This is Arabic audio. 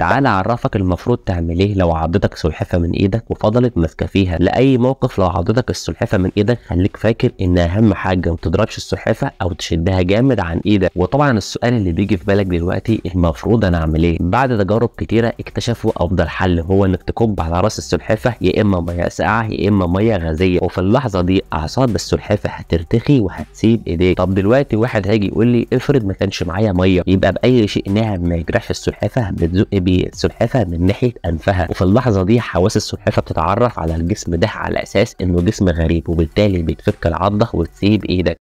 تعالى اعرفك المفروض تعمل ايه لو عضتك سلحفه من ايدك وفضلت ماسكه فيها لاي موقف لو عضتك السلحفه من ايدك خليك فاكر ان اهم حاجه ما تضربش السلحفه او تشدها جامد عن ايدك وطبعا السؤال اللي بيجي في بالك دلوقتي المفروض انا اعمل ايه بعد تجارب كتيره اكتشفوا افضل حل هو انك تكب على راس السلحفه يا اما ميه ساقعه يا اما ميه غازيه وفي اللحظه دي اعصاب السلحفه هترتخي وهتسيب ايديك طب دلوقتي واحد هيجي يقول لي افرض ما كانش معايا ميه يبقى باي شيء ناعم ما يجرحش السلحفه بتزق بسلحفه من ناحيه انفها وفي اللحظه دي حواس السلحفه بتتعرف على الجسم ده على اساس انه جسم غريب وبالتالي بتفك العضه وتسيب ايدك